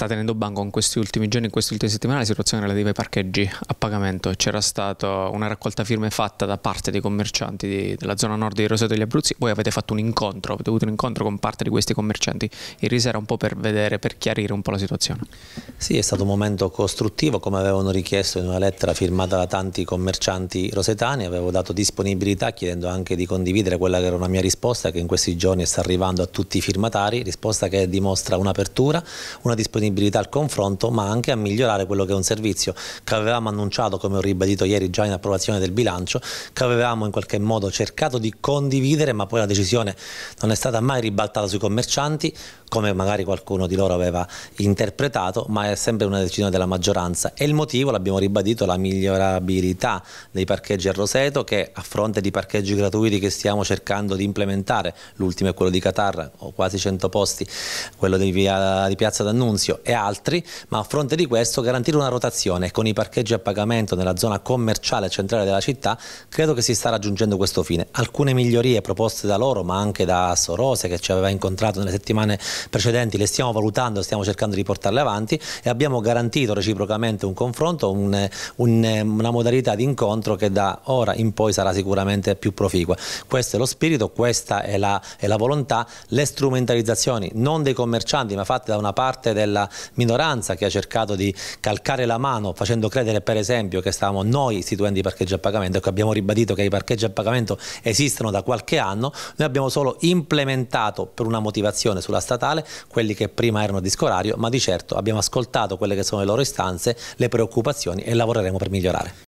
sta tenendo banco in questi ultimi giorni, in queste ultime settimane, la situazione relativa ai parcheggi a pagamento. C'era stata una raccolta firme fatta da parte dei commercianti di, della zona nord di Roseto degli Abruzzi. Voi avete fatto un incontro, avete avuto un incontro con parte di questi commercianti ieri sera un po' per vedere, per chiarire un po' la situazione. Sì, è stato un momento costruttivo, come avevano richiesto in una lettera firmata da tanti commercianti rosetani, avevo dato disponibilità chiedendo anche di condividere quella che era una mia risposta che in questi giorni sta arrivando a tutti i firmatari, risposta che dimostra un'apertura, una disponibilità disponibilità al confronto ma anche a migliorare quello che è un servizio che avevamo annunciato come ho ribadito ieri già in approvazione del bilancio che avevamo in qualche modo cercato di condividere ma poi la decisione non è stata mai ribaltata sui commercianti come magari qualcuno di loro aveva interpretato ma è sempre una decisione della maggioranza e il motivo l'abbiamo ribadito la migliorabilità dei parcheggi a Roseto che a fronte di parcheggi gratuiti che stiamo cercando di implementare l'ultimo è quello di Qatar ho quasi 100 posti quello di, via, di Piazza D'Annunzio e altri, ma a fronte di questo garantire una rotazione con i parcheggi a pagamento nella zona commerciale centrale della città, credo che si sta raggiungendo questo fine. Alcune migliorie proposte da loro, ma anche da Sorose che ci aveva incontrato nelle settimane precedenti, le stiamo valutando, stiamo cercando di portarle avanti e abbiamo garantito reciprocamente un confronto, un, un, una modalità di incontro che da ora in poi sarà sicuramente più proficua. Questo è lo spirito, questa è la, è la volontà, le strumentalizzazioni non dei commercianti ma fatte da una parte della, minoranza che ha cercato di calcare la mano facendo credere per esempio che stavamo noi istituendo i parcheggi a pagamento, ecco abbiamo ribadito che i parcheggi a pagamento esistono da qualche anno, noi abbiamo solo implementato per una motivazione sulla statale quelli che prima erano di orario, ma di certo abbiamo ascoltato quelle che sono le loro istanze, le preoccupazioni e lavoreremo per migliorare.